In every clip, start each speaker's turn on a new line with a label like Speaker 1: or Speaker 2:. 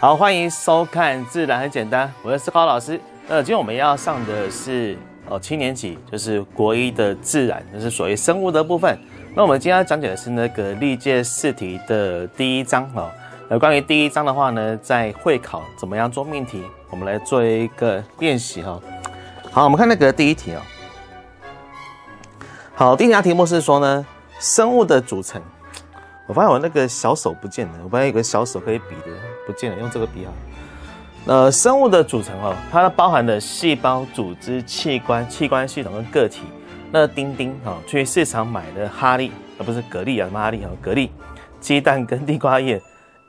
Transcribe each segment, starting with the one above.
Speaker 1: 好，欢迎收看《自然很简单》，我是高老师。呃，今天我们要上的是哦，七年级就是国一的自然，就是所谓生物的部分。那我们今天要讲解的是那个历届试题的第一章哦。那关于第一章的话呢，在会考怎么样做命题，我们来做一个练习哈。好，我们看那个第一题哦。好，第一题的题目是说呢，生物的组成。我发现我那个小手不见了，我本来有个小手可以比的。不见了，用这个笔啊。呃，生物的组成哦，它包含的细胞、组织、器官、器官系统跟个体。那丁丁啊，去市场买的哈利，啊，不是蛤蜊啊，什么哈，蜊啊，蛤蜊、鸡蛋跟地瓜叶。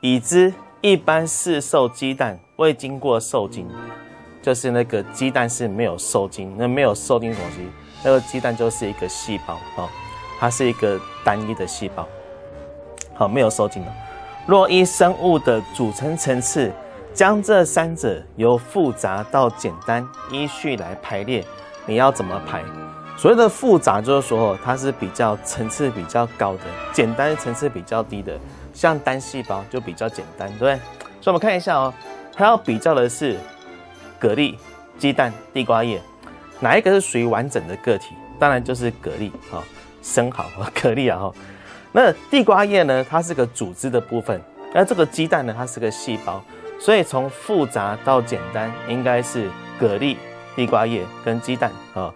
Speaker 1: 已知一般是受鸡蛋未经过受精，就是那个鸡蛋是没有受精，那没有受精东西，那个鸡蛋就是一个细胞啊，它是一个单一的细胞，好，没有受精的。若依生物的组成层次，将这三者由复杂到简单依序来排列，你要怎么排？所谓的复杂就是说它是比较层次比较高的，简单层次比较低的。像单细胞就比较简单，对不对？所以我们看一下哦，它要比较的是蛤蜊、鸡蛋、地瓜叶，哪一个是属于完整的个体？当然就是蛤蜊啊，生蚝蛤蜊啊哈。那地瓜叶呢？它是个组织的部分。那这个鸡蛋呢？它是个细胞。所以从复杂到简单，应该是蛤蜊、地瓜叶跟鸡蛋啊。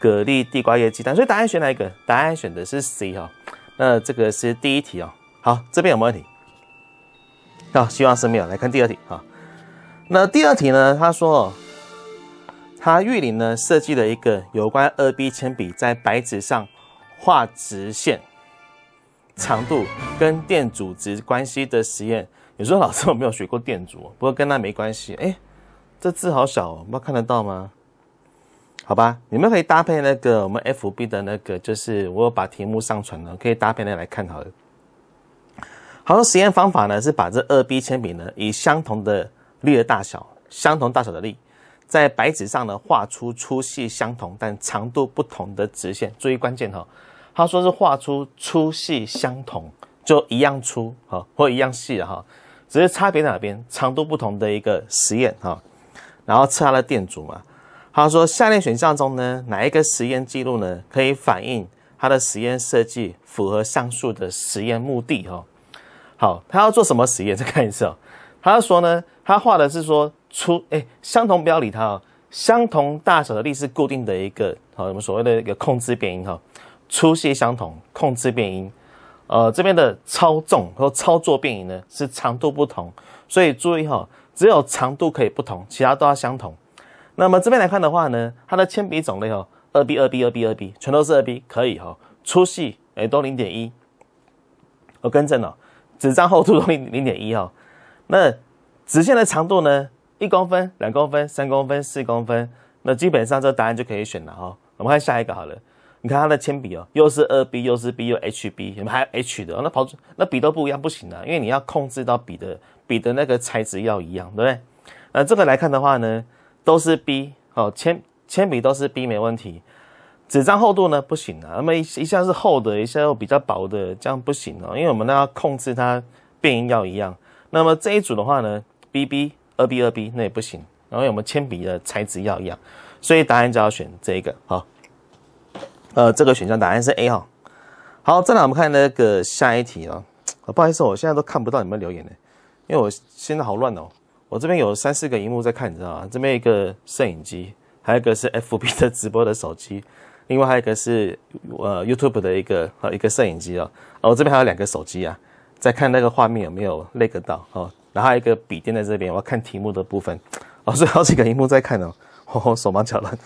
Speaker 1: 蛤蜊、地瓜叶、鸡蛋。所以答案选哪一个？答案选的是 C 哈。那这个是第一题哦。好，这边有没有问题？好，希望是没有。来看第二题啊。那第二题呢？他说，他玉林呢设计了一个有关二 B 铅笔在白纸上画直线。长度跟电阻值关系的实验，有时候老师我没有学过电阻，不过跟他没关系。哎，这字好小哦，你们看得到吗？好吧，你们可以搭配那个我们 FB 的那个，就是我有把题目上传了，可以搭配那来看好了。好的，实验方法呢是把这二 B 铅笔呢以相同的力的大小，相同大小的力，在白纸上呢画出粗细相同但长度不同的直线，注意关键哈。他说是画出粗细相同，就一样粗哈，或一样细哈，只是差别哪边长度不同的一个实验哈，然后测它的电阻嘛。他说下列选项中呢，哪一个实验记录呢，可以反映他的实验设计符合上述的实验目的哈？好，他要做什么实验？再看一次哦。他说呢，他画的是说粗哎，相同不要理他哦，相同大小的力是固定的一个好，我们所谓的一个控制变音哈。粗细相同，控制变音，呃，这边的操纵和操作变音呢是长度不同，所以注意哈，只有长度可以不同，其他都要相同。那么这边来看的话呢，它的铅笔种类哦，二 B、二 B、二 B、二 B，全都是二 B，可以哈，粗细也都零点一。我更正了，纸张厚度都零零点一哈。那直线的长度呢，一公分、两公分、三公分、四公分，那基本上这答案就可以选了哈。我们看下一个好了。你看他的铅笔哦，又是二 B，又是 B，又 HB，你们还 H 的？那跑，那笔都不一样，不行的。因为你要控制到笔的笔的那个材质要一样，对不对？那这个来看的话呢，都是 B，哦，铅铅笔都是 B，没问题。纸张厚度呢不行的，那么一下是厚的，一下又比较薄的，这样不行哦。因为我们那要控制它变音要一样。那么这一组的话呢，BB，二 B，二 B，那也不行。然后我们铅笔的材质要一样，所以答案就要选这一个，好。呃，这个选项答案是 A 哈。好，再来我们看那个下一题啊。不好意思，我现在都看不到你们留言呢，因为我现在好乱哦。我这边有三四个荧幕在看，你知道吗？这边一个摄影机，还有一个是 FB 的直播的手机，另外还有一个是呃 YouTube 的一个呃一个摄影机哦。哦，我这边还有两个手机啊，在看那个画面有没有那个到哦。然后还有一个笔电在这边，我要看题目的部分。哦，所以好几个荧幕在看哦，我 手忙脚乱。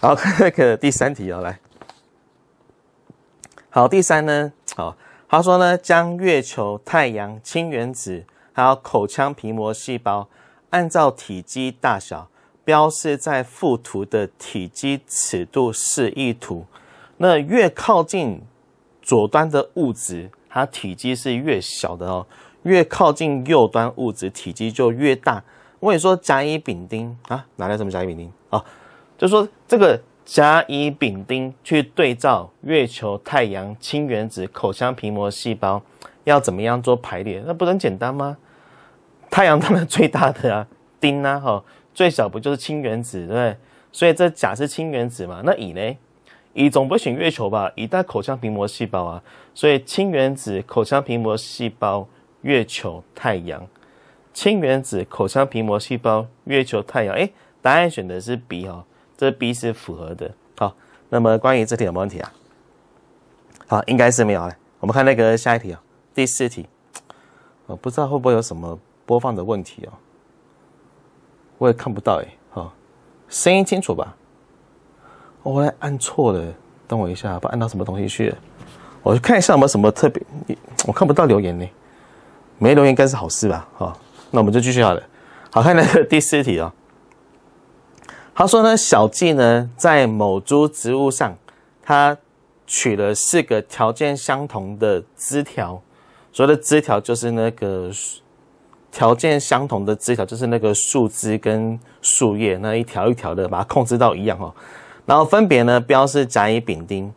Speaker 1: 好，那个第三题哦，来。好，第三呢？好，他说呢，将月球、太阳、氢原子，还有口腔皮膜细胞，按照体积大小标示在附图的体积尺度示意图。那越靠近左端的物质，它体积是越小的哦；越靠近右端物质，体积就越大。我跟你说，甲乙丙丁啊，哪来什么甲乙丙丁啊？就说这个。甲乙丙丁去对照月球、太阳、氢原子、口腔皮膜细胞，要怎么样做排列？那不是很简单吗？太阳当然最大的啊，丁啊，哈，最小不就是氢原子对？所以这甲是氢原子嘛？那乙呢？乙总不会选月球吧？乙带口腔皮膜细胞啊，所以氢原子、口腔皮膜细胞、月球、太阳，氢原子、口腔皮膜细胞、月球、太阳。哎，答案选的是 B 哈。这 B 是符合的，好，那么关于这题有没问题啊？好，应该是没有了。我们看那个下一题啊，第四题，我不知道会不会有什么播放的问题哦，我也看不到哎，好，声音清楚吧？我来按错了，等我一下，不按到什么东西去。我去看一下有没有什么特别，我看不到留言呢，没留言应该是好事吧？好，那我们就继续好了。好，看那个第四题啊。他说呢，小季呢，在某株植物上，他取了四个条件相同的枝条，所谓的枝条就是那个条件相同的枝条，就是那个树枝跟树叶，那一条一条的把它控制到一样哦。然后分别呢标示甲、乙、丙、丁，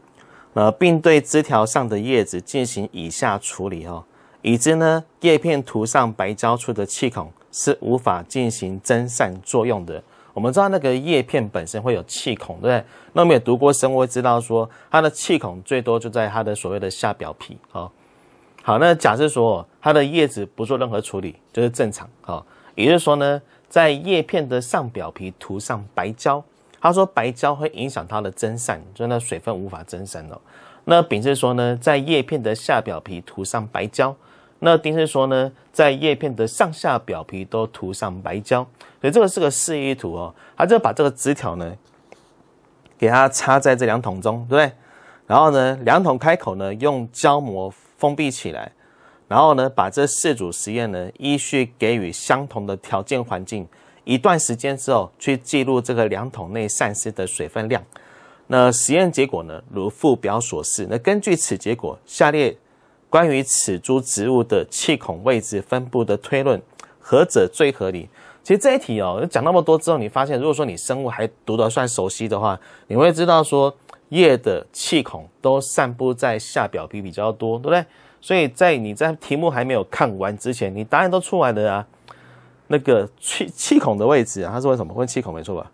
Speaker 1: 呃，并对枝条上的叶子进行以下处理哦。已知呢，叶片涂上白胶处的气孔是无法进行蒸散作用的。我们知道那个叶片本身会有气孔，对不对？那我们也读过生物，知道说它的气孔最多就在它的所谓的下表皮。好，好，那假设说它的叶子不做任何处理就是正常。好，也就是说呢，在叶片的上表皮涂上白胶，他说白胶会影响它的蒸散，就那水分无法蒸散了。那丙是说呢，在叶片的下表皮涂上白胶。那丁是说呢，在叶片的上下表皮都涂上白胶。所以这个是个示意图哦，他就把这个纸条呢，给它插在这两桶中，对不对？然后呢，两桶开口呢用胶膜封闭起来，然后呢，把这四组实验呢依序给予相同的条件环境，一段时间之后去记录这个量筒内散失的水分量。那实验结果呢，如附表所示。那根据此结果，下列关于此株植物的气孔位置分布的推论，何者最合理？其实这一题哦，讲那么多之后，你发现如果说你生物还读得算熟悉的话，你会知道说液的气孔都散布在下表皮比较多，对不对？所以在你在题目还没有看完之前，你答案都出来了啊。那个气气孔的位置，它是为什么？问气孔没错吧？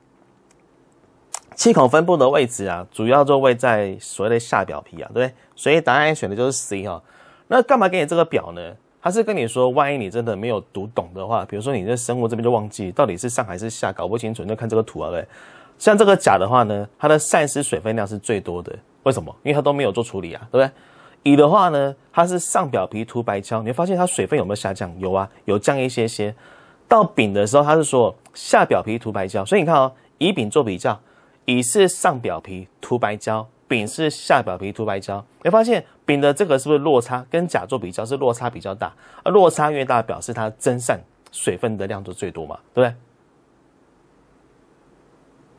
Speaker 1: 气孔分布的位置啊，主要就位在所谓的下表皮啊，对不对？所以答案选的就是 C 哦。那干嘛给你这个表呢？他是跟你说，万一你真的没有读懂的话，比如说你这生物这边就忘记到底是上还是下，搞不清楚就看这个图啊，对不对？像这个甲的话呢，它的散失水分量是最多的，为什么？因为它都没有做处理啊，对不对？乙的话呢，它是上表皮涂白胶，你发现它水分有没有下降？有啊，有降一些些。到丙的时候，他是说下表皮涂白胶，所以你看哦，乙丙做比较，乙是上表皮涂白胶。丙是下表皮涂白胶，你发现丙的这个是不是落差？跟甲做比较是落差比较大，而落差越大表示它蒸散水分的量就最多嘛，对不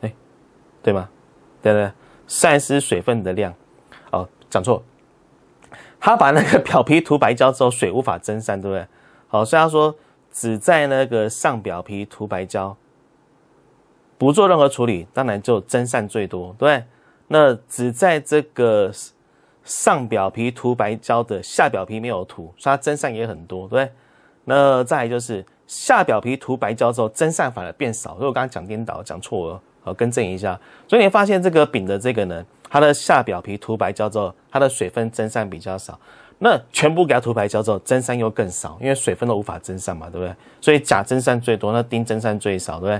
Speaker 1: 对？哎，对吗？对不对？散失水分的量，哦，讲错，他把那个表皮涂白胶之后，水无法蒸散，对不对？好，虽然说只在那个上表皮涂白胶，不做任何处理，当然就蒸散最多，对不对？那只在这个上表皮涂白胶的，下表皮没有涂，所以它增散也很多，对不对？那再就是下表皮涂白胶之后，增散反而变少。所以我刚刚讲颠倒，讲错了，好更正一下。所以你发现这个丙的这个呢，它的下表皮涂白胶之后，它的水分增散比较少。那全部给它涂白胶之后，蒸散又更少，因为水分都无法蒸散嘛，对不对？所以甲蒸散最多，那丁蒸散最少，对不对？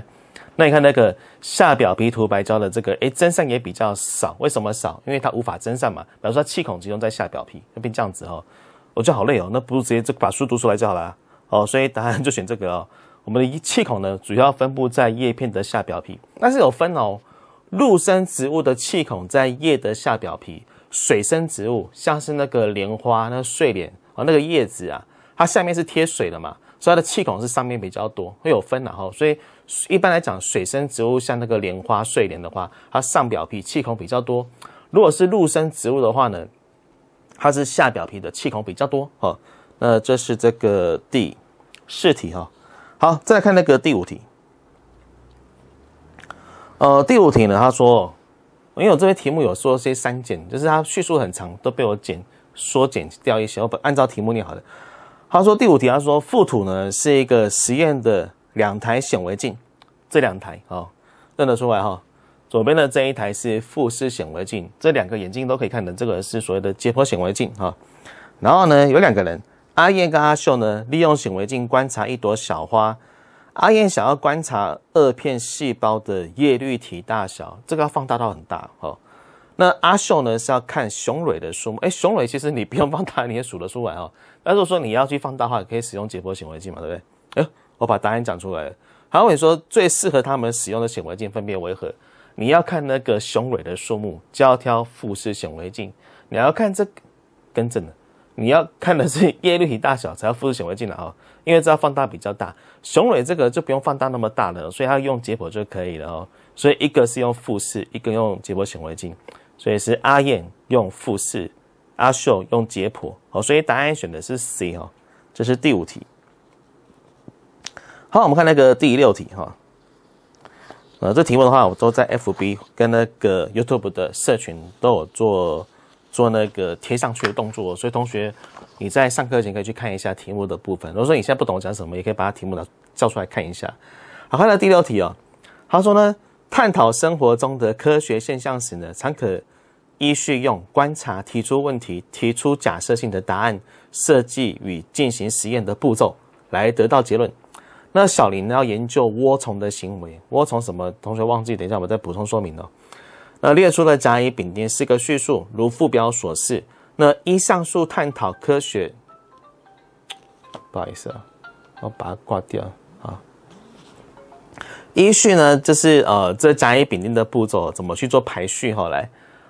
Speaker 1: 那你看那个下表皮涂白胶的这个，哎，增散也比较少。为什么少？因为它无法增散嘛。比如说气孔集中在下表皮那边这样子哦，我就好累哦。那不如直接就把书读出来就好了。哦，所以答案就选这个哦。我们的气孔呢，主要分布在叶片的下表皮，但是有分哦。陆生植物的气孔在叶的下表皮，水生植物像是那个莲花、那睡莲啊，那个叶子啊，它下面是贴水的嘛，所以它的气孔是上面比较多，会有分的哈。所以。一般来讲，水生植物像那个莲花、睡莲的话，它上表皮气孔比较多；如果是陆生植物的话呢，它是下表皮的气孔比较多。哈，那这是这个第四题哈。好，再来看那个第五题。呃，第五题呢，他说，因为我这边题目有说些删减，就是它叙述很长，都被我减缩减掉一些，我按照题目念好的。他说第五题，他说覆土呢是一个实验的。两台显微镜，这两台啊，认得出来哈。左边的这一台是复式显微镜，这两个眼镜都可以看的，这个是所谓的解剖显微镜哈。然后呢，有两个人，阿燕跟阿秀呢，利用显微镜观察一朵小花。阿燕想要观察二片细胞的叶绿体大小，这个要放大到很大哈。那阿秀呢是要看雄蕊的数目。哎，雄蕊其实你不用放大你也数得出来哈。如果说你要去放大的话，可以使用解剖显微镜嘛，对不对？哎。我把答案讲出来。韩伟说最适合他们使用的显微镜分别为何？你要看那个雄蕊的数目，就要挑复式显微镜；你要看这个根正的，你要看的是叶绿体大小，才要复式显微镜了哦。因为要放大比较大，雄蕊这个就不用放大那么大了，所以要用解剖就可以了哦。所以一个是用复式，一个用解剖显微镜，所以是阿燕用复式，阿秀用解剖。哦，所以答案选的是 C 哈，这是第五题。好，我们看那个第六题哈。呃，这题目的话，我都在 FB 跟那个 YouTube 的社群都有做做那个贴上去的动作，所以同学你在上课前可以去看一下题目的部分。如果说你现在不懂我讲什么，也可以把它题目呢叫出来看一下。好，看到第六题哦，他说呢，探讨生活中的科学现象时呢，常可依序用观察、提出问题、提出假设性的答案、设计与进行实验的步骤来得到结论。那小林要研究涡虫的行为，涡虫什么？同学忘记，等一下我再补充说明哦。那列出的甲乙丙丁四个叙述，如附表所示。那依上述探讨科学，不好意思啊，我把它挂掉啊。依序呢，就是呃这甲乙丙丁的步骤怎么去做排序？后来，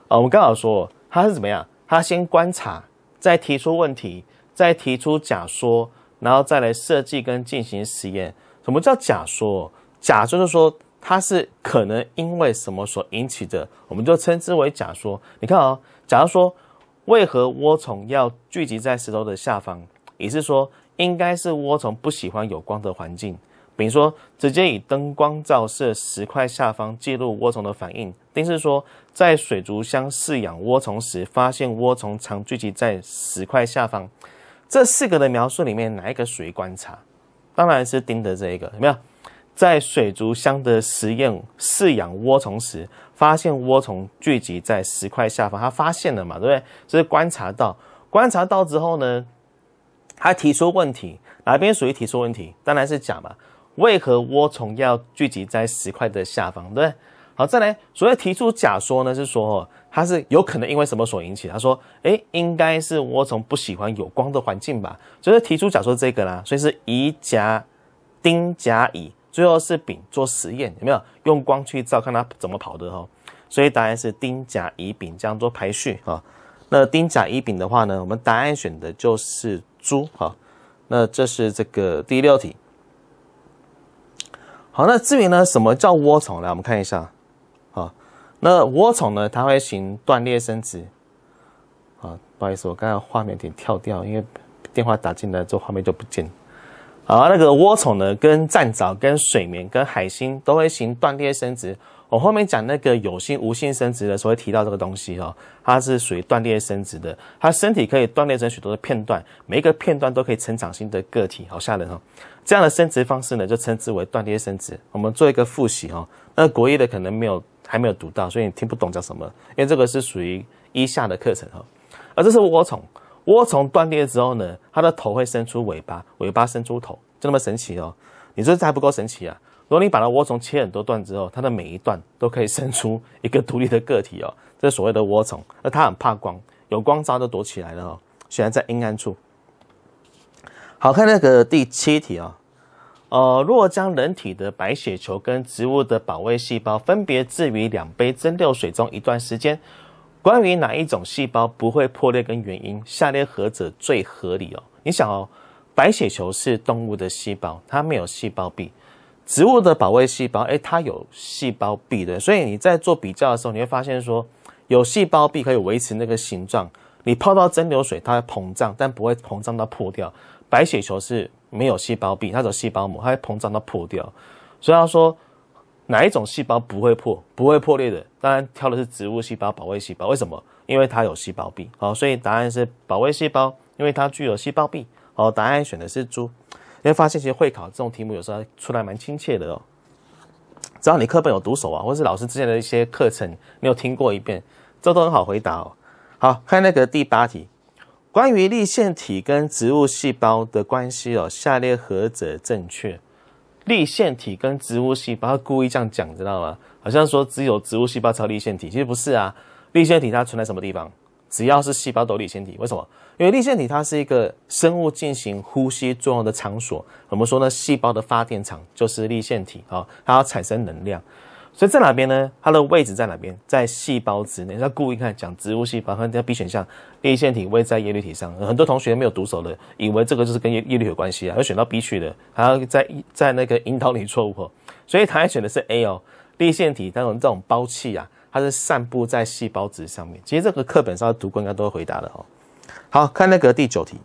Speaker 1: 啊，我们刚好说他是怎么样？他先观察，再提出问题，再提出假说。然后再来设计跟进行实验，什么叫假说？假就是说它是可能因为什么所引起的，我们就称之为假说。你看啊，假如说为何涡虫要聚集在石头的下方，也是说应该是涡虫不喜欢有光的环境。比如说直接以灯光照射石块下方，记录涡虫的反应，定是说在水族箱饲养涡虫时，发现涡虫常聚集在石块下方。这四个的描述里面，哪一个属于观察？当然是丁的这一个，有没有？在水族箱的实验饲养涡虫时，发现涡虫聚集在石块下方，他发现了嘛？对不对？这是观察到。观察到之后呢，他提出问题，哪边属于提出问题？当然是甲嘛。为何涡虫要聚集在石块的下方？对不对？好，再来，所谓提出假说呢，是说。它是有可能因为什么所引起？他说：“哎，应该是窝虫不喜欢有光的环境吧。”就是提出假设这个啦，所以是乙甲丁甲乙，最后是丙做实验，有没有用光去照看它怎么跑的哦？所以答案是丁甲乙丙这样做排序啊。那丁甲乙丙的话呢，我们答案选的就是猪哈。那这是这个第六题。好，那至于呢什么叫窝虫？来，我们看一下。那涡虫呢？它会行断裂生殖。啊，不好意思，我刚刚画面点跳掉，因为电话打进来，之后画面就不见。啊，那个涡虫呢，跟站藻、跟水绵、跟海星都会行断裂生殖。我后面讲那个有性、无性生殖的时候会提到这个东西哦，它是属于断裂生殖的。它身体可以断裂成许多的片段，每一个片段都可以成长新的个体。好吓人哦！这样的生殖方式呢，就称之为断裂生殖。我们做一个复习哦。那国一的可能没有。还没有读到，所以你听不懂叫什么，因为这个是属于一下的课程哈。而这是涡虫，涡虫断裂之后呢，它的头会伸出尾巴，尾巴伸出头就那么神奇哦。你这还不够神奇啊！如果你把它涡虫切很多段之后，它的每一段都可以伸出一个独立的个体哦，这所谓的涡虫。而它很怕光，有光照就躲起来了哦，喜欢在阴暗处。好，看那个第七题啊。呃，若将人体的白血球跟植物的保卫细胞分别置于两杯蒸馏水中一段时间，关于哪一种细胞不会破裂跟原因，下列何者最合理哦？你想哦，白血球是动物的细胞，它没有细胞壁，植物的保卫细胞，哎，它有细胞壁的，所以你在做比较的时候，你会发现说，有细胞壁可以维持那个形状，你泡到蒸馏水，它会膨胀，但不会膨胀到破掉。白血球是。没有细胞壁，它只有细胞膜，它会膨胀到破掉。所以他说，哪一种细胞不会破、不会破裂的？当然挑的是植物细胞、保卫细胞。为什么？因为它有细胞壁。好，所以答案是保卫细胞，因为它具有细胞壁。好，答案选的是猪。你会发现，其实会考这种题目有时候出来蛮亲切的哦。只要你课本有读熟啊，或是老师之前的一些课程，你有听过一遍，这都很好回答哦。好，看那个第八题。关于立腺体跟植物细胞的关系哦，下列何者正确？立腺体跟植物细胞，故意这样讲，知道吗？好像说只有植物细胞才有腺线体，其实不是啊。立腺体它存在什么地方？只要是细胞都立腺体，为什么？因为立腺体它是一个生物进行呼吸作用的场所。我们说呢，细胞的发电厂就是立腺体啊，它要产生能量。所以在哪边呢？它的位置在哪边？在细胞质内。要故意看讲植物细胞，看 B 选项，叶腺体位在叶绿体上，很多同学没有读熟的，以为这个就是跟叶叶绿有关系啊，而选到 B 去的，还要在在那个引导你错误。所以他还选的是 A 哦，叶绿体，然这种包器啊，它是散布在细胞质上面。其实这个课本上读过，应该都会回答的哈。好，看那个第九题，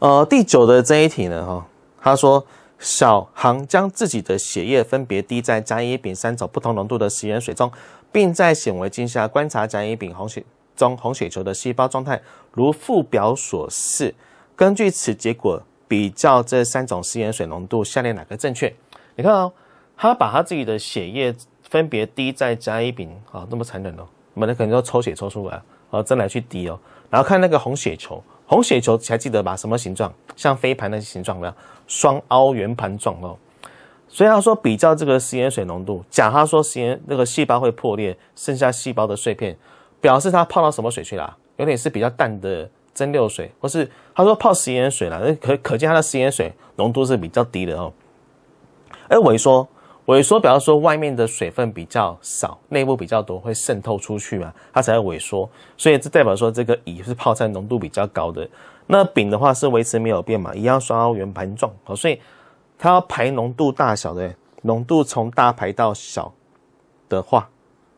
Speaker 1: 呃，第九的这一题呢，哈，他说。小航将自己的血液分别滴在甲、乙、丙三种不同浓度的食盐水中，并在显微镜下观察甲、乙、丙红血中红血球的细胞状态，如附表所示。根据此结果比较这三种食盐水浓度，下列哪个正确？你看哦，他把他自己的血液分别滴在甲、乙、丙，啊，那么残忍哦，我们可能要抽血抽出来，啊，再来去滴哦，然后看那个红血球。红血球还记得吧？什么形状？像飞盘的形状的，双凹圆盘状哦。所以他说比较这个食盐水浓度，假他说食盐那个细胞会破裂，剩下细胞的碎片，表示他泡到什么水去了，有点是比较淡的蒸馏水，或是他说泡食盐水了，可可见他的食盐水浓度是比较低的哦。而我一说。萎缩表示说外面的水分比较少，内部比较多会渗透出去嘛，它才会萎缩。所以这代表说这个乙是泡菜浓度比较高的，那丙的话是维持没有变嘛，一样刷到圆盘状。所以它要排浓度大小的浓度，从大排到小的话，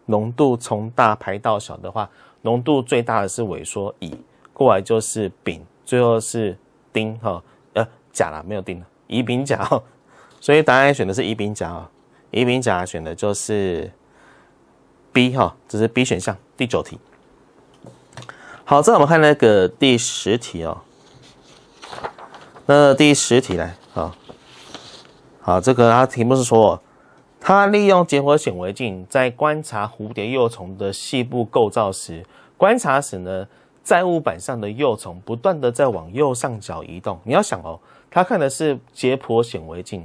Speaker 1: 浓度从大排到小的话，浓度最大的是萎缩乙过来就是丙，最后是丁哈，呃，甲了没有丁了，乙丙甲，所以答案选的是乙丙甲啊。一民甲选的就是 B 哈，这是 B 选项。第九题，好，再我们看那个第十题哦。那第十题来啊，好，这个啊题目是说，他利用解剖显微镜在观察蝴蝶幼虫的细部构造时，观察时呢，在物板上的幼虫不断的在往右上角移动。你要想哦，他看的是解剖显微镜。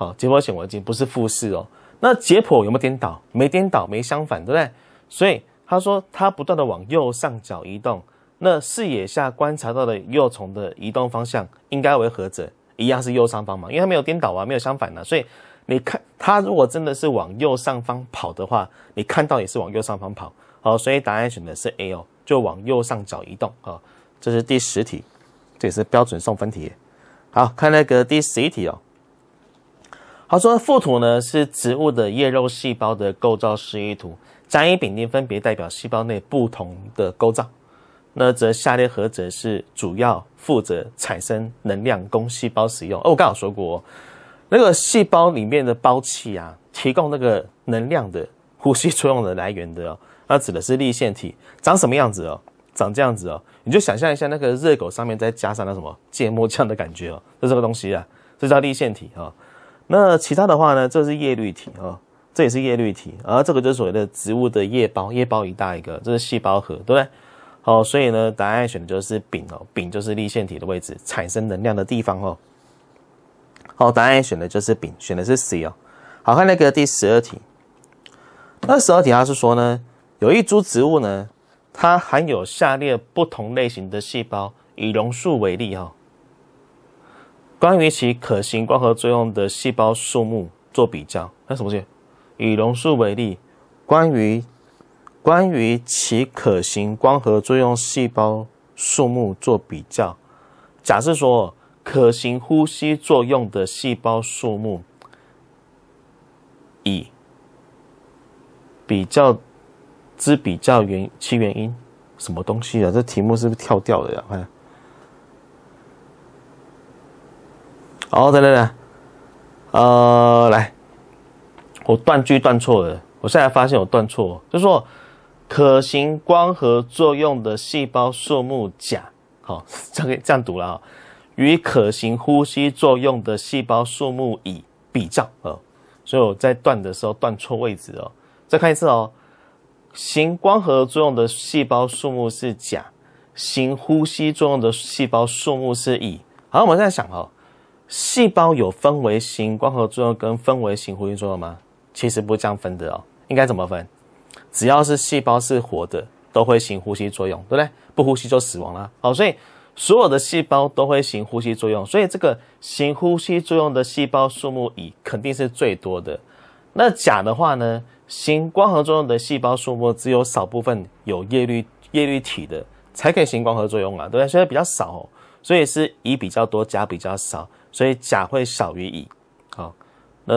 Speaker 1: 好，解剖显微镜不是复式哦。那解剖有没有颠倒？没颠倒，没相反，对不对？所以他说他不断的往右上角移动，那视野下观察到的幼虫的移动方向应该为何者？一样是右上方嘛？因为它没有颠倒啊，没有相反呐，所以你看，它如果真的是往右上方跑的话，你看到也是往右上方跑。好，所以答案选的是 A 哦，就往右上角移动。啊。这是第十题，这也是标准送分题。好，看那个第十一题哦。好，说附图呢是植物的叶肉细胞的构造示意图，甲乙丙丁分别代表细胞内不同的构造。那则下列何者是主要负责产生能量供细胞使用。哦，我刚好说过，那个细胞里面的胞器啊，提供那个能量的呼吸作用的来源的哦，那指的是立线体，长什么样子哦？长这样子哦，你就想象一下那个热狗上面再加上那什么芥末酱的感觉哦，就这个东西啊，这叫立线体啊。那其他的话呢？这是叶绿体啊，这也是叶绿体，而这个就是所谓的植物的叶包，叶包一大一个，这是细胞核，对不对？好，所以呢，答案选的就是丙哦，丙就是立线体的位置，产生能量的地方哦。好，答案选的就是丙，选的是 C 哦。好看那个第十二题，那十二题它是说呢，有一株植物呢，它含有下列不同类型的细胞，以榕树为例哈。关于其可行光合作用的细胞数目做比较，那什么去？以榕树为例，关于关于其可行光合作用细胞数目做比较，假设说可行呼吸作用的细胞数目以比较之比较原其原因，什么东西啊？这题目是不是跳掉了呀？看。哦，等等等，呃，来，我断句断错了，我现在发现我断错，就说，可行光合作用的细胞数目甲，好，这样这样读了啊，与可行呼吸作用的细胞数目乙比较啊，所以我在断的时候断错位置哦，再看一次哦，行光合作用的细胞数目是甲，行呼吸作用的细胞数目是乙，好，我们现在想哦。细胞有分为型光合作用跟分为型呼吸作用吗？其实不这样分的哦，应该怎么分？只要是细胞是活的，都会行呼吸作用，对不对？不呼吸就死亡了。好，所以所有的细胞都会行呼吸作用，所以这个行呼吸作用的细胞数目乙肯定是最多的。那甲的话呢，行光合作用的细胞数目只有少部分有叶绿叶绿体的才可以行光合作用啊，对不对？所以比较少，所以是乙比较多，甲比较少。所以甲会小于乙，好，那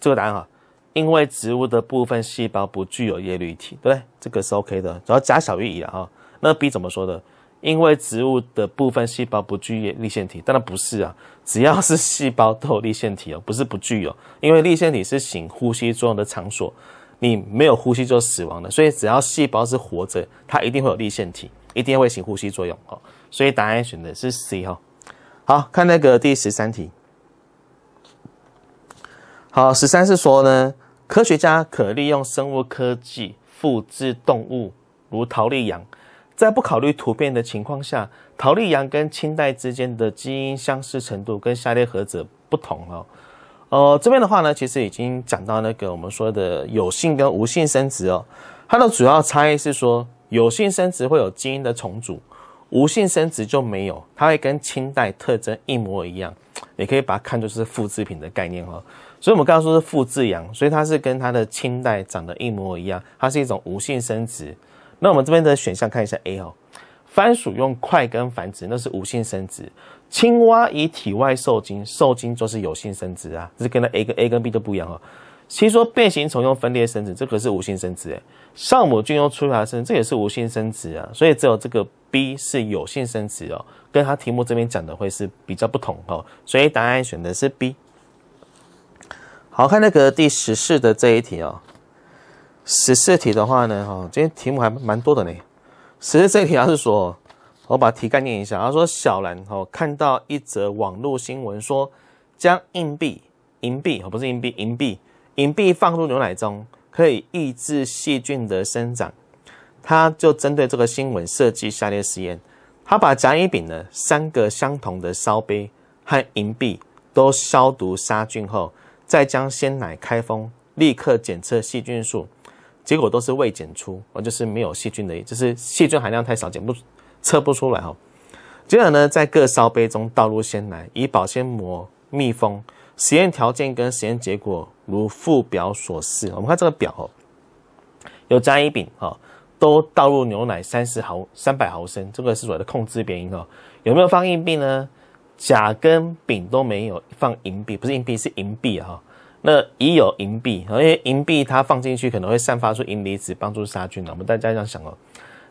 Speaker 1: 这个答案哈，因为植物的部分细胞不具有叶绿体，对不对？这个是 OK 的，只要甲小于乙啊。那 B 怎么说的？因为植物的部分细胞不具叶绿体，但它不是啊，只要是细胞都有叶绿体哦，不是不具有，因为叶绿体是行呼吸作用的场所，你没有呼吸就死亡的，所以只要细胞是活着，它一定会有叶绿体，一定会行呼吸作用哦。所以答案选的是 C 哈。好，看那个第十三题。好，十三是说呢，科学家可利用生物科技复制动物，如陶丽羊。在不考虑突变的情况下，陶丽羊跟清代之间的基因相似程度跟下列何者不同哦？呃，这边的话呢，其实已经讲到那个我们说的有性跟无性生殖哦，它的主要差异是说，有性生殖会有基因的重组。无性生殖就没有，它会跟清代特征一模一样，你可以把它看作是复制品的概念哈。所以，我们刚刚说是复制羊，所以它是跟它的清代长得一模一样，它是一种无性生殖。那我们这边的选项看一下，A 哦，番薯用块根繁殖，那是无性生殖；青蛙以体外受精，受精就是有性生殖啊，这是跟它 A、跟 A、跟 B 都不一样哦。先说变形虫用分裂生殖，这可是无性生殖诶，酵母菌用出芽生这也是无性生殖啊。所以只有这个 B 是有性生殖哦，跟它题目这边讲的会是比较不同哦。所以答案选的是 B。好，看那个第十四的这一题哦。十四题的话呢，哈，今天题目还蛮多的呢。十四这题它是说，我把题干念一下，他说小兰哈看到一则网络新闻，说将硬币银币哦不是硬币银币。银币放入牛奶中，可以抑制细菌的生长。他就针对这个新闻设计下列实验：他把甲乙丙的三个相同的烧杯和银币都消毒杀菌后，再将鲜奶开封，立刻检测细菌数，结果都是未检出，哦，就是没有细菌的，就是细菌含量太少，检不测不出来哈。接着呢，在各烧杯中倒入鲜奶，以保鲜膜密封。实验条件跟实验结果。如附表所示，我们看这个表哦，有甲、乙、丙哈，都倒入牛奶三十毫三百毫升，这个是所谓的控制变量哦，有没有放硬币呢？甲跟丙都没有放硬币，不是硬币是银币哈。那乙有银币，因为银币它放进去可能会散发出银离子，帮助杀菌我们大家这样想哦，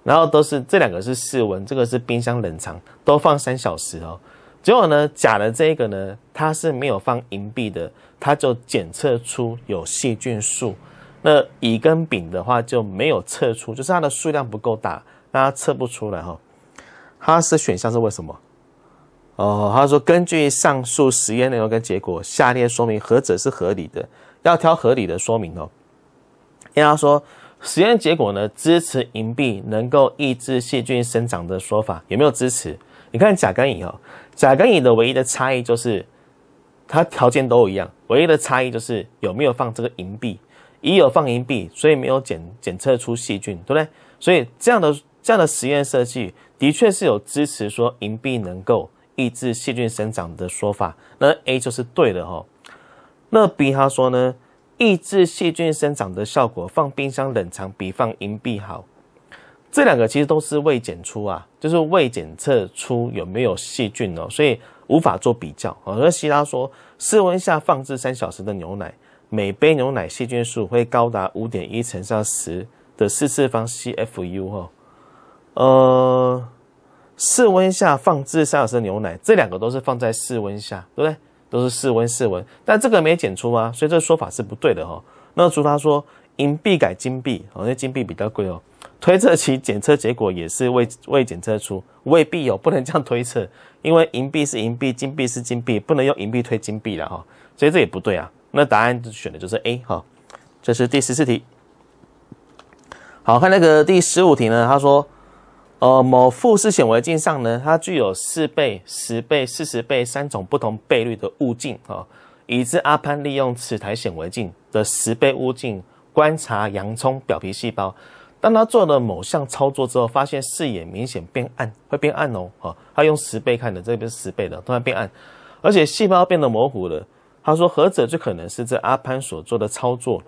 Speaker 1: 然后都是这两个是室温，这个是冰箱冷藏，都放三小时哦。结果呢？甲的这个呢，它是没有放银币的，它就检测出有细菌数。那乙跟丙的话就没有测出，就是它的数量不够大，那它测不出来哈。它是选项是为什么？哦，他说根据上述实验内容跟结果，下列说明何者是合理的？要挑合理的说明哦。人他说实验结果呢支持银币能够抑制细菌生长的说法，有没有支持？你看甲跟乙哦，甲跟乙的唯一的差异就是，它条件都一样，唯一的差异就是有没有放这个银币。乙有放银币，所以没有检检测出细菌，对不对？所以这样的这样的实验设计，的确是有支持说银币能够抑制细菌生长的说法。那 A 就是对的哈。那 B 他说呢，抑制细菌生长的效果，放冰箱冷藏比放银币好。这两个其实都是未检出啊，就是未检测出有没有细菌哦，所以无法做比较啊。那希拉说，室温下放置三小时的牛奶，每杯牛奶细菌数会高达五点一乘上十的四次方 CFU 哦。呃，室温下放置三小时的牛奶，这两个都是放在室温下，对不对？都是室温室温，但这个没检出啊，所以这说法是不对的哈。那除他说，银币改金币哦，因为金币比较贵哦。推测其检测结果也是未未检测出，未必有，不能这样推测，因为银币是银币，金币是金币，不能用银币推金币了哈，所以这也不对啊。那答案选的就是 A 哈，这是第十四题。好，看那个第十五题呢，他说，呃，某复式显微镜上呢，它具有四倍、十倍、四十倍三种不同倍率的物镜啊，以致阿潘利用此台显微镜的十倍物镜观察洋葱表皮细胞。当他做了某项操作之后，发现视野明显变暗，会变暗哦，哈，他用十倍看的，这边是十倍的，突然变暗，而且细胞变得模糊了。他说，何者最可能是这阿潘所做的操作。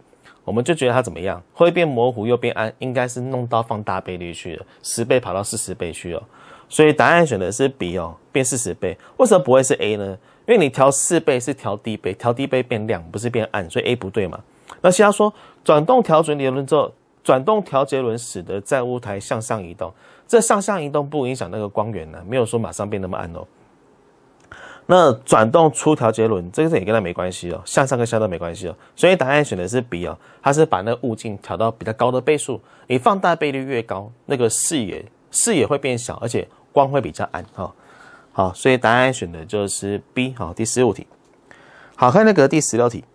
Speaker 1: 我们就觉得他怎么样，会变模糊又变暗，应该是弄到放大倍率去了，十倍跑到四十倍去了。所以答案选的是 B 哦，变四十倍。为什么不会是 A 呢？因为你调四倍是调低倍，调低倍变亮，不是变暗，所以 A 不对嘛。那其他说转动调准理论之后。转动调节轮，使得载物台向上移动。这上下移动不影响那个光源呢，没有说马上变那么暗哦。那转动粗调节轮，这个也跟它没关系哦，向上跟下都没关系哦。所以答案选的是 B 哦，它是把那个物镜调到比较高的倍数。你放大倍率越高，那个视野视野会变小，而且光会比较暗哈。好，所以答案选的就是 B。好，第十五题。好，看那个第十六题。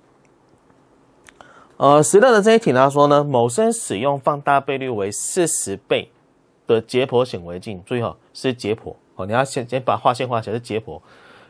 Speaker 1: 呃，时乐的这一题呢说呢，某生使用放大倍率为四十倍的解剖显微镜，注意哈，是解剖哦，你要先先把画线画起来，是解剖，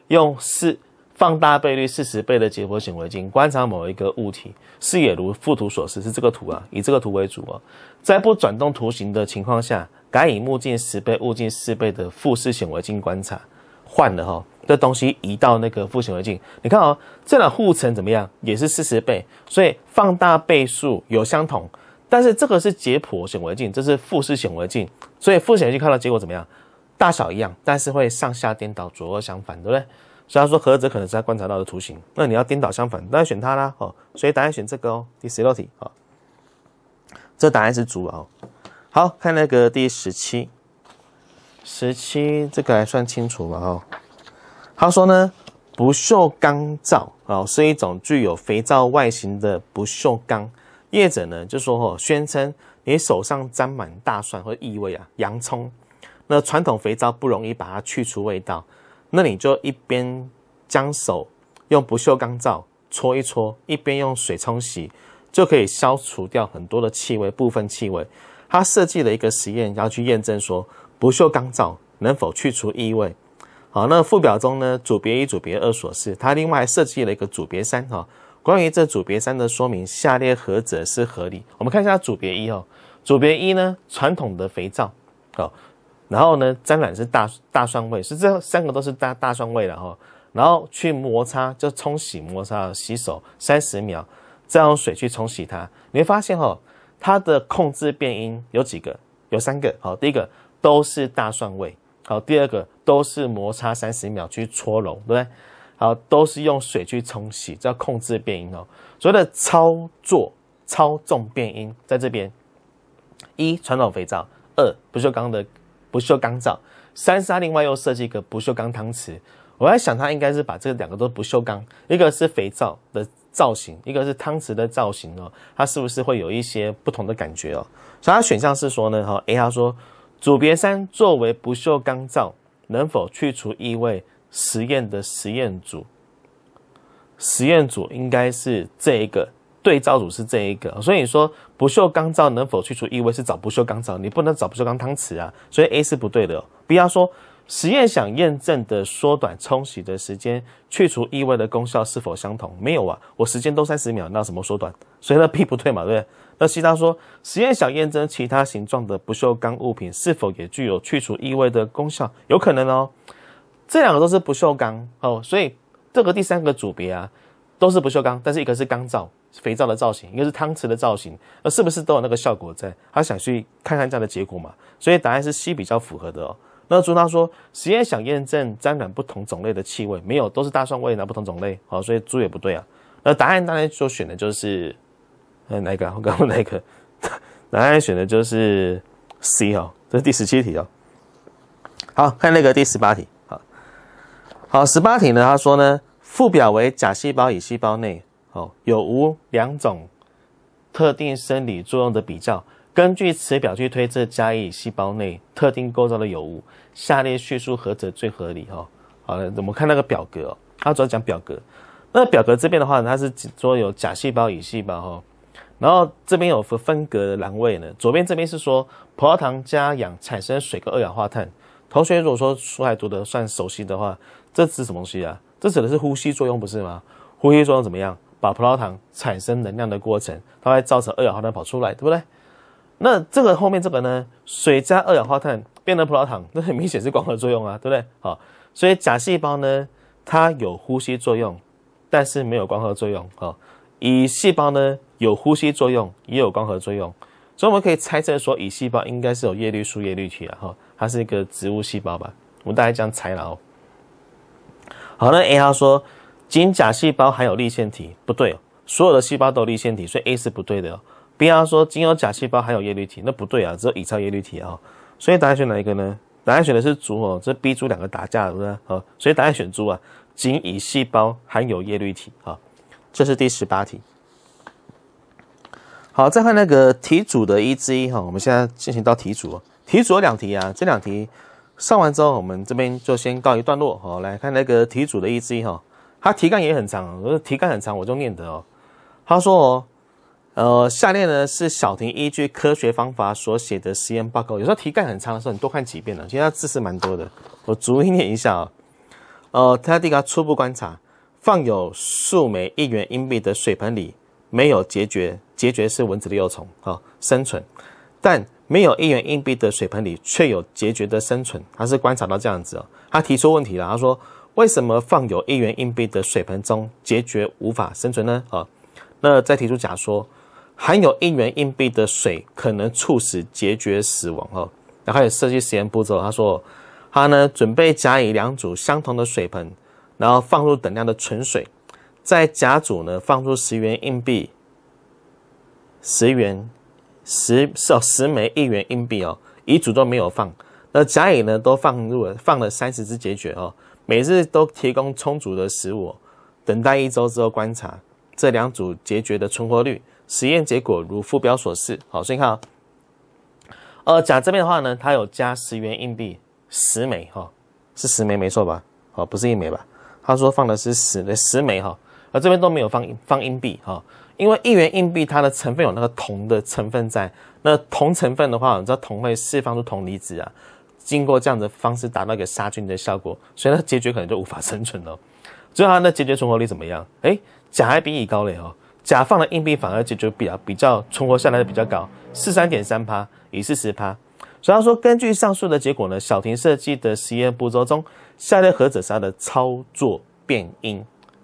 Speaker 1: 用四放大倍率四十倍的解剖显微镜观察某一个物体，视野如附图所示，是这个图啊，以这个图为主啊，在不转动图形的情况下，改以目镜十倍、物镜四倍的复式显微镜观察，换了哈，这东西移到那个复显微镜，你看哦，这俩护层怎么样？也是四十倍，所以。放大倍数有相同，但是这个是解剖显微镜，这是复式显微镜，所以复显微镜看到结果怎么样？大小一样，但是会上下颠倒、左右相反，对不对？虽然说何者可能是他观察到的图形，那你要颠倒相反，当然选它啦哦。所以答案选这个哦。第十六题哦，这答案是足哦。好，看那个第十七，十七这个还算清楚吧哈？他说呢？不锈钢皂啊，是一种具有肥皂外形的不锈钢。业者呢就说哦，宣称你手上沾满大蒜或异味啊、洋葱，那传统肥皂不容易把它去除味道，那你就一边将手用不锈钢皂搓一搓，一边用水冲洗，就可以消除掉很多的气味部分气味。他设计了一个实验，要去验证说不锈钢皂能否去除异味。好，那附表中呢，组别一、组别二所示，它另外设计了一个组别三哈。关于这组别三的说明，下列何者是合理？我们看一下组别一哦，组别一呢，传统的肥皂哦，然后呢，沾染是大大蒜味，是这三个都是大大蒜味的哈，然后去摩擦，就冲洗、摩擦、洗手三十秒，再用水去冲洗它，你会发现哈，它的控制变音有几个？有三个。好，第一个都是大蒜味。好，第二个都是摩擦三十秒去搓揉，对不对？好，都是用水去冲洗，叫控制变音哦。所谓的操作操纵变音，在这边：一传统肥皂，二不锈钢的不锈钢皂，三是它另外又设计一个不锈钢汤匙。我在想，它应该是把这两个都是不锈钢，一个是肥皂的造型，一个是汤匙的造型哦，它是不是会有一些不同的感觉哦？所以它选项是说呢，哈，A 它说。组别三作为不锈钢灶能否去除异味？实验的实验组，实验组应该是这一个，对照组是这一个。所以说，不锈钢灶能否去除异味是找不锈钢灶，你不能找不锈钢汤匙啊。所以 A 是不对的。B 说。实验想验证的缩短冲洗的时间、去除异味的功效是否相同？没有啊，我时间都三十秒，那怎么缩短？所以呢，B 不对嘛，对不对？那其他说实验想验证其他形状的不锈钢物品是否也具有去除异味的功效？有可能哦，这两个都是不锈钢哦，所以这个第三个组别啊都是不锈钢，但是一个是钢造。肥皂的造型，一个是汤匙的造型，那是不是都有那个效果在？他想去看看这样的结果嘛？所以答案是 C 比较符合的哦。那猪他说，实验想验证沾染不同种类的气味没有，都是大蒜味，拿不同种类，好，所以猪也不对啊。那答案当然就选的就是，呃，哪一个？我刚刚哪一个？答案选的就是 C 哦，这是第十七题哦。好，看那个第十八题，好好，十八题呢，他说呢，附表为甲细胞乙细胞内哦有无两种特定生理作用的比较。根据此表去推测，甲乙细胞内特定构造的有无，下列叙述何者最合理？哈，好了，我们看那个表格哦，它主要讲表格。那表格这边的话，它是说有甲细胞、乙细胞哈，然后这边有分分隔的栏位呢。左边这边是说葡萄糖加氧产生水和二氧化碳。同学如果说书还读得算熟悉的话，这是什么东西啊？这指的是呼吸作用，不是吗？呼吸作用怎么样？把葡萄糖产生能量的过程，它会造成二氧化碳跑出来，对不对？那这个后面这个呢？水加二氧化碳变成葡萄糖，那很明显是光合作用啊，对不对？好，所以甲细胞呢，它有呼吸作用，但是没有光合作用。好，乙细胞呢，有呼吸作用，也有光合作用。所以我们可以猜测说，乙细胞应该是有叶绿素、叶绿体了哈，它是一个植物细胞吧？我们大概这样猜了。哦。好，那 A 二说，仅甲细胞含有立腺体，不对，所有的细胞都有粒腺体，所以 A 是不对的。B 说，仅有甲细胞含有叶绿体，那不对啊，只有乙超叶绿体啊，所以答案选哪一个呢？答案选的是猪哦，这 B 猪两个打架，是不是？好，所以答案选猪啊，仅乙细胞含有叶绿体啊，这是第十八题。好，再看那个题组的一、Z 哈，我们现在进行到题组，题组有两题啊，这两题上完之后，我们这边就先告一段落。好，来看那个题组的一、Z 哈，它题干也很长，题干很长，我就念得哦，他说哦。呃，下列呢是小婷依据科学方法所写的实验报告。有时候题干很长的时候，你多看几遍了，其实它字是蛮多的。我逐一念一下啊。呃，第一卡初步观察，放有数枚一元硬币的水盆里没有孑孓，孑孓是蚊子的幼虫啊，生存。但没有一元硬币的水盆里却有孑孓的生存。他是观察到这样子哦。他提出问题了，他说为什么放有一元硬币的水盆中孑孓无法生存呢？啊，那再提出假说。含有一元硬币的水可能促使结绝死亡哦。然后有设计实验步骤，他说，他呢准备甲乙两组相同的水盆，然后放入等量的纯水，在甲组呢放入十元硬币，十元十十十枚一元硬币哦，乙组都没有放。那甲乙呢都放入了，放了三十只结绝哦，每日都提供充足的食物，等待一周之后观察这两组结绝的存活率。实验结果如附标所示。好，所以看啊，呃，甲这边的话呢，它有加十元硬币十枚哈，是十枚没错吧？好，不是一枚吧？他说放的是十的十枚哈，而这边都没有放放硬币哈，因为一元硬币它的成分有那个铜的成分在，那铜成分的话，你知道铜会释放出铜离子啊，经过这样的方式达到一个杀菌的效果，所以它结局可能就无法生存了。最后，它的结局存活率怎么样？哎，甲还比乙高嘞哈。甲放的硬币，反而就就比较比较存活下来的比较高，四三点三趴，也是十趴。所以他说，根据上述的结果呢，小婷设计的实验步骤中，下列何者是他的操作变音？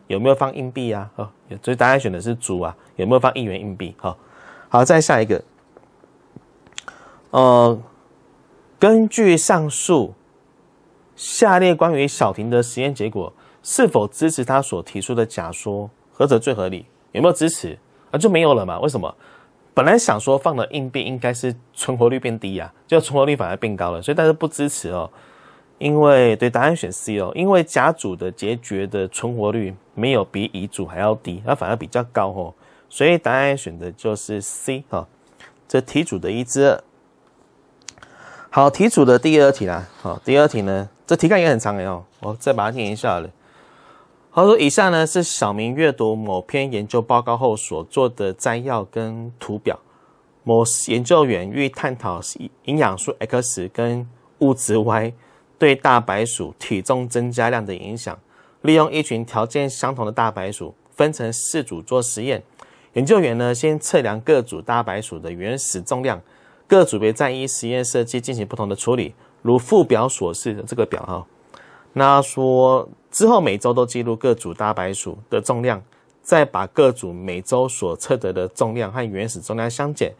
Speaker 1: 有没有放硬币啊？哦，所以答案选的是组啊，有没有放一元硬币？哦，好，再下一个，呃，根据上述，下列关于小婷的实验结果是否支持她所提出的假说，何者最合理？有没有支持啊？就没有了嘛？为什么？本来想说放的硬币应该是存活率变低呀，就存活率反而变高了，所以大家不支持哦。因为对答案选 C 哦，因为甲组的结局的存活率没有比乙组还要低，它反而比较高哦，所以答案选的就是 C 哈。这题组的一之二。好，题组的第二题啦。好，第二题呢，这题干也很长哎哦，我再把它念一下了。好，如以上呢是小明阅读某篇研究报告后所做的摘要跟图表。某研究员欲探讨营养素 X 跟物质 Y 对大白鼠体重增加量的影响，利用一群条件相同的大白鼠分成四组做实验。研究员呢先测量各组大白鼠的原始重量，各组别在一实验设计进行不同的处理，如附表所示。的这个表哈，那说。之后每周都记录各组大白鼠的重量，再把各组每周所测得的重量和原始重量相减，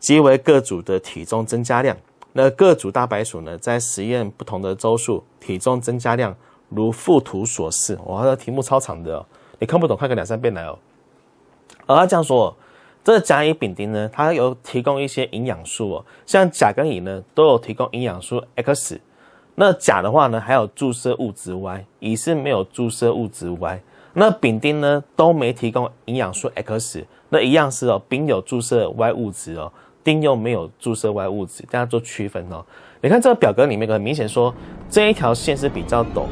Speaker 1: 即为各组的体重增加量。那各组大白鼠呢，在实验不同的周数，体重增加量如附图所示。哇，这题目超长的哦，你看不懂，看个两三遍来哦。而他这样说，这甲乙丙丁呢，它有提供一些营养素哦，像甲跟乙呢，都有提供营养素 X。那甲的话呢，还有注射物质 Y，乙是没有注射物质 Y，那丙丁呢都没提供营养素 X，那一样是哦，丙有注射 Y 物质哦，丁又没有注射 Y 物质，大家做区分哦。你看这个表格里面，很明显说这一条线是比较陡，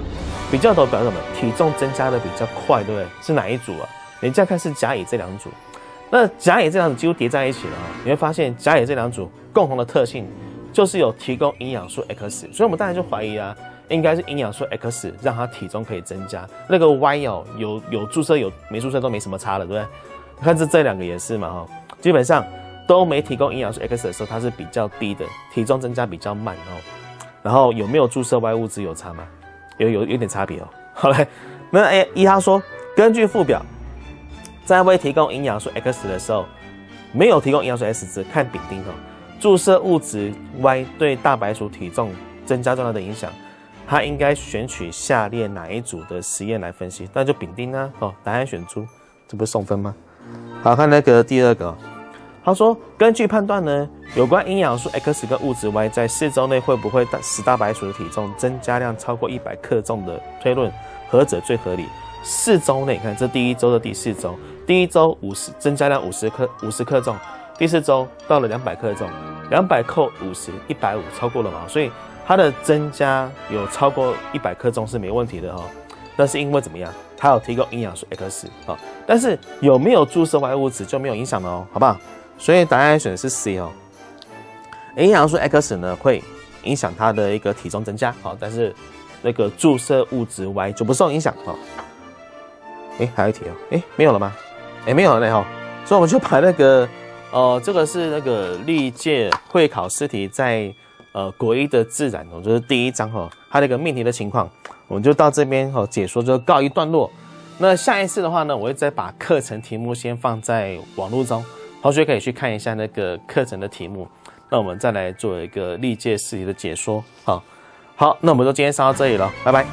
Speaker 1: 比较陡表示什么？体重增加的比较快，对不对？是哪一组啊？你再看是甲乙这两组，那甲乙这两组几乎叠在一起了，你会发现甲乙这两组共同的特性。就是有提供营养素 X，所以我们当然就怀疑啊，应该是营养素 X 让他体重可以增加。那个 Y 哦，有有注射有没注射都没什么差了，对不对？你看这这两个也是嘛哈，基本上都没提供营养素 X 的时候，它是比较低的，体重增加比较慢哦。然后有没有注射 Y 物质有差吗？有有有点差别哦。好嘞，那哎一他说，根据附表，在未提供营养素 X 的时候，没有提供营养素 X，只看丙丁哦。注射物质 Y 对大白鼠体重增加重量的影响，它应该选取下列哪一组的实验来分析？那就丙丁啊，哦，答案选出，这不是送分吗？好看那个第二个，他说根据判断呢，有关营养素 X 跟物质 Y 在四周内会不会使大白鼠的体重增加量超过一百克重的推论，何者最合理？四周内，看这第一周的第四周，第一周五十增加量五十克，五十克重，第四周到了两百克重。两百扣五十一百五，超过了嘛？所以它的增加有超过一百克重是没问题的哈。那是因为怎么样？它有提供营养素 X 啊。但是有没有注射外物质就没有影响了哦，好不好？所以答案选的是 C 哦。营养素 X 呢会影响它的一个体重增加，好，但是那个注射物质 Y 就不受影响哦。哎，还有一题哦，哎，没有了吗？哎，没有了哦。所以我们就把那个。哦，这个是那个历届会考试题在呃国一的自然，就是第一章哈，它那个命题的情况，我们就到这边哈，解说就告一段落。那下一次的话呢，我会再把课程题目先放在网络中，同学可以去看一下那个课程的题目。那我们再来做一个历届试题的解说，好，好，那我们就今天上到这里了，拜拜。